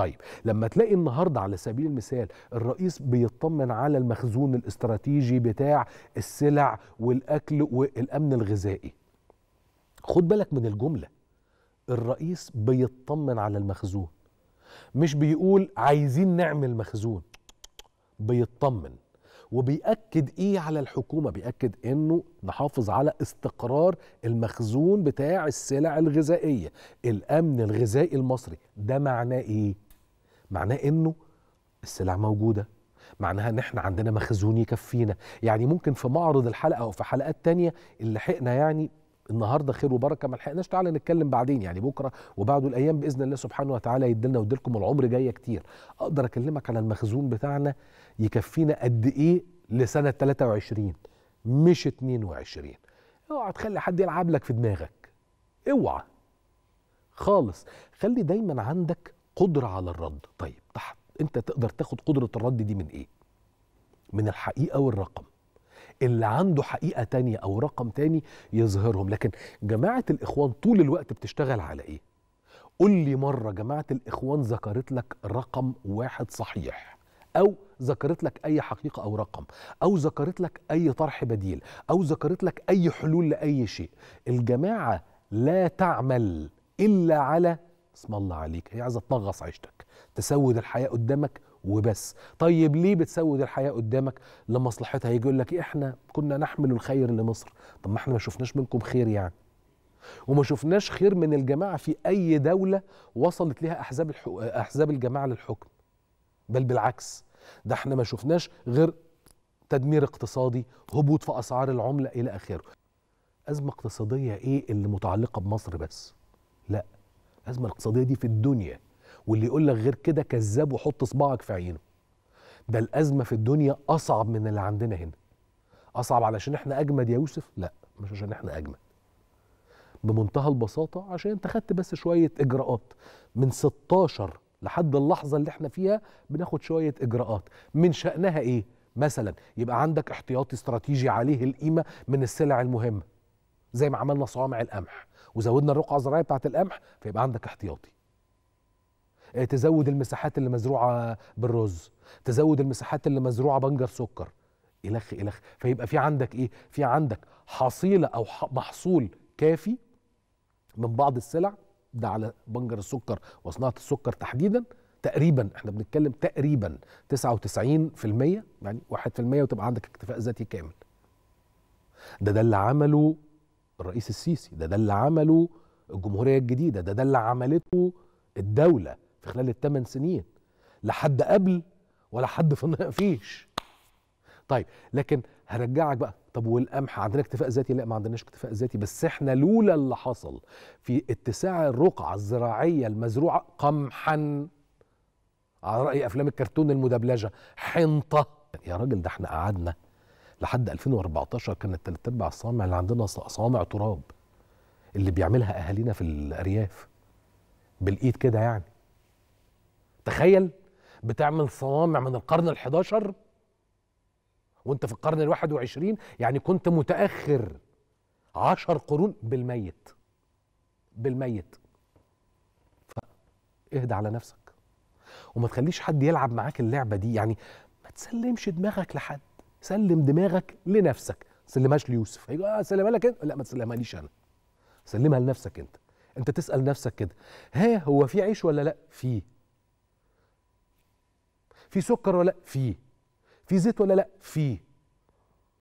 طيب لما تلاقي النهارده على سبيل المثال الرئيس بيطمن على المخزون الاستراتيجي بتاع السلع والاكل والامن الغذائي خد بالك من الجمله الرئيس بيطمن على المخزون مش بيقول عايزين نعمل مخزون بيطمن وبيأكد إيه على الحكومة بيأكد إنه نحافظ على استقرار المخزون بتاع السلع الغذائية الأمن الغذائي المصري ده معناه إيه معناه انه السلع موجوده معناها ان احنا عندنا مخزون يكفينا يعني ممكن في معرض الحلقه او في حلقات تانية اللي لحقنا يعني النهارده خير وبركه ما لحقناش تعالى نتكلم بعدين يعني بكره وبعده الايام باذن الله سبحانه وتعالى يدلنا ويديلكم العمر جايه كتير اقدر اكلمك على المخزون بتاعنا يكفينا قد ايه لسنه 23 مش 22 اوعى تخلي حد يلعب لك في دماغك اوعى خالص خلي دايما عندك قدرة على الرد طيب تحت انت تقدر تاخد قدرة الرد دي من ايه من الحقيقة والرقم اللي عنده حقيقة تانية او رقم تاني يظهرهم لكن جماعة الاخوان طول الوقت بتشتغل على ايه قول لي مرة جماعة الاخوان ذكرت لك رقم واحد صحيح او ذكرت لك اي حقيقه او رقم او ذكرت لك اي طرح بديل او ذكرت لك اي حلول لاي شيء الجماعه لا تعمل الا على اسم الله عليك هي عايزه تنغص عيشتك تسود الحياه قدامك وبس طيب ليه بتسود الحياه قدامك لمصلحتها يجي يقول لك احنا كنا نحمل الخير لمصر طب ما احنا ما شفناش منكم خير يعني وما شفناش خير من الجماعه في اي دوله وصلت لها احزاب الحو... احزاب الجماعه للحكم بل بالعكس ده احنا ما شفناش غير تدمير اقتصادي هبوط في اسعار العمله الى اخره ازمه اقتصاديه ايه اللي متعلقه بمصر بس لا الازمه الاقتصاديه دي في الدنيا واللي يقول لك غير كده كذاب وحط صباعك في عينه ده الازمه في الدنيا اصعب من اللي عندنا هنا اصعب علشان احنا اجمد يا يوسف لا مش عشان احنا اجمد بمنتهى البساطه عشان انت خدت بس شويه اجراءات من 16 لحد اللحظه اللي احنا فيها بناخد شويه اجراءات من شانها ايه مثلا يبقى عندك احتياطي استراتيجي عليه القيمه من السلع المهمه زي ما عملنا صوامع القمح وزودنا الرقعه الزراعيه بتاعت القمح فيبقى عندك احتياطي آه، تزود المساحات اللي مزروعه بالرز تزود المساحات اللي مزروعه بنجر سكر الخ الخ فيبقى في عندك ايه في عندك حصيله او محصول كافي من بعض السلع ده على بنجر السكر وصناعه السكر تحديدا تقريبا احنا بنتكلم تقريبا 99% يعني 1% وتبقى عندك اكتفاء ذاتي كامل ده ده اللي عمله الرئيس السيسي ده ده اللي عمله الجمهورية الجديدة ده ده اللي عملته الدولة في خلال الثمان سنين لا حد قبل ولا حد في فيش طيب لكن هرجعك بقى طب والقمح عندنا اكتفاء ذاتي لا ما عندناش اكتفاء ذاتي بس احنا لولا اللي حصل في اتساع الرقعة الزراعية المزروعة قمحا على رأي أفلام الكرتون المدبلجة حنطة يا راجل ده احنا قعدنا لحد 2014 كانت ثلاث ارباع الصوامع اللي عندنا صوامع تراب اللي بيعملها اهالينا في الارياف بالايد كده يعني تخيل بتعمل صوامع من القرن ال11 وانت في القرن ال21 يعني كنت متاخر عشر قرون بالميت بالميت اهدى على نفسك وما تخليش حد يلعب معاك اللعبه دي يعني ما تسلمش دماغك لحد سلم دماغك لنفسك ما سلمهاش ليوسف اه سلمها لك انت لا ما ليش انا سلمها لنفسك انت انت تسال نفسك كده ها هو في عيش ولا لا في في سكر ولا لا في في زيت ولا لا في